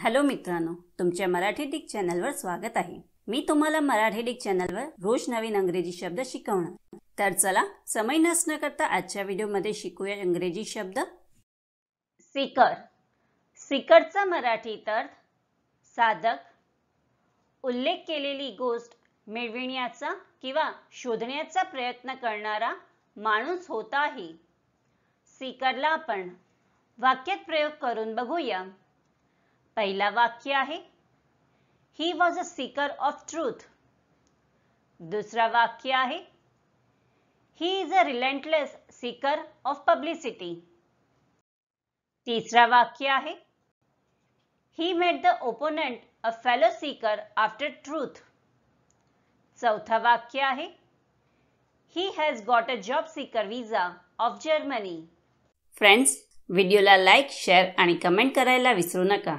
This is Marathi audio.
हॅलो मित्रांनो तुमच्या मराठी डिक चॅनलवर स्वागत आहे मी तुम्हाला मराठी डिक चॅनलवर रोज नवीन अंग्रेजी शब्द शिकवणार तर चला समय नसणं करता आजच्या व्हिडिओमध्ये शिकूया इंग्रजी शब्द सिकर सिकरचा मराठीत अर्थ साधक उल्लेख केलेली गोष्ट मिळविण्याचा किंवा शोधण्याचा प्रयत्न करणारा माणूस होताही सिकरला आपण वाक्यात प्रयोग करून बघूया पहिला वाक्य आहे he was a seeker of truth दुसरा वाक्य आहे he is a relentless seeker of publicity तिसरा वाक्य आहे he met the opponent a fellow seeker after truth चौथा वाक्य आहे he has got a job seeker visa of Germany friends व्हिडिओला लाईक शेअर आणि कमेंट करायला विसरू नका